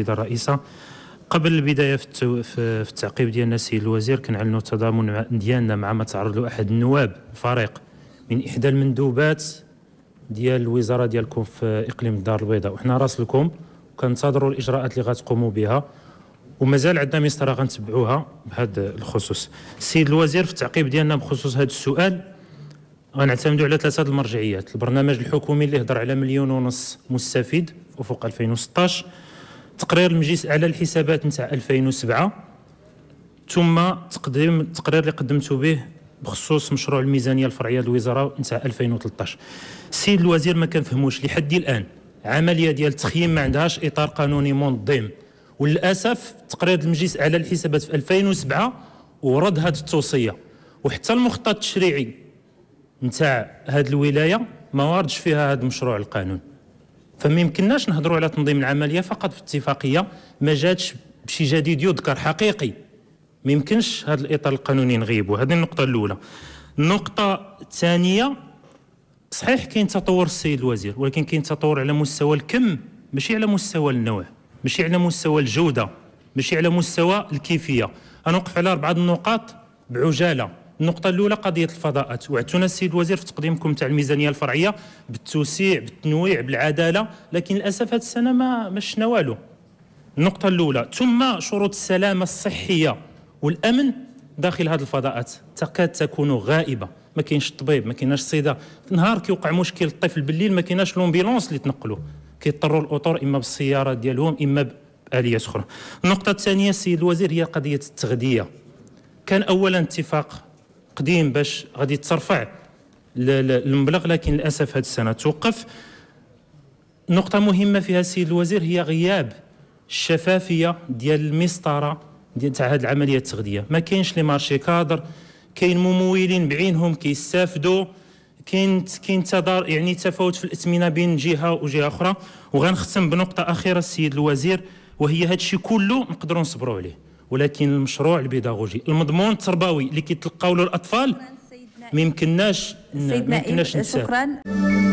السيده الرئيسه قبل البدايه في في التعقيب ديالنا السيد الوزير كنعلنوا التضامن ديالنا مع ما تعرض له احد النواب الفريق من احدى المندوبات ديال الوزاره ديالكم في اقليم الدار البيضاء وحنا راسلكم وكنتظروا الاجراءات اللي غتقوموا بها ومازال عندنا مسطره غنتبعوها بهذا الخصوص السيد الوزير في التعقيب ديالنا بخصوص هذا السؤال غنعتمدوا على ثلاثه المرجعيات البرنامج الحكومي اللي هضر على مليون ونص مستفيد افق 2016 تقرير المجلس على الحسابات نتاع 2007 ثم تقديم التقرير اللي قدمته به بخصوص مشروع الميزانيه الفرعيه للوزاره نتاع 2013 السيد الوزير ما كنفهموش لحد الان عمليه ديال التخييم ما عندهاش اطار قانوني منظم وللاسف تقرير المجلس على الحسابات في 2007 ورد هذه التوصيه وحتى المخطط التشريعي نتاع هذه الولايه ما واردش فيها هذا المشروع القانون فما يمكنناش نهضروا على تنظيم العمليه فقط في اتفاقيه ما جاتش بشي جديد يذكر حقيقي ما يمكنش هذا الاطار القانوني نغيبه هذه النقطه الاولى النقطه الثانيه صحيح كاين تطور السيد الوزير ولكن كاين تطور على مستوى الكم ماشي على مستوى النوع ماشي على مستوى الجوده ماشي على مستوى الكيفيه انا نوقف على اربعه النقاط بعجاله النقطه الاولى قضيه الفضاءات وعدتونا السيد الوزير في تقديمكم تاع الميزانيه الفرعيه بالتوسيع بالتنويع بالعداله لكن للاسف هذه السنه ما ما شفنا والو النقطه الاولى ثم شروط السلامه الصحيه والامن داخل هذه الفضاءات تكاد تكون غائبه ما كاينش الطبيب ما كايناش الصيدة، نهار كيوقع مشكل الطفل بالليل ما كايناش لومبيلونس اللي تنقلوه كيضطروا الاطر اما بالسياره ديالهم اما باليات اخرى النقطه الثانيه السيد الوزير هي قضيه التغذيه كان اولا اتفاق قديم باش غادي ترفع المبلغ لكن للاسف هذه السنه توقف نقطه مهمه فيها السيد الوزير هي غياب الشفافيه ديال المسطره ديال تاع هذه العمليه التغذيه ما كاينش لي مارشي كادر كاين ممولين بعينهم كيستافدوا كاين كاين تضار يعني تفاوت في الاثمنه بين جهه وجهه اخرى وغنختم بنقطه اخيره السيد الوزير وهي هذا الشيء كله نقدروا نصبروا عليه ولكن المشروع البيداغوجي المضمون التربوي اللي كيتلقاو له الاطفال ما يمكنناش ما يمكنناش نساو شكرا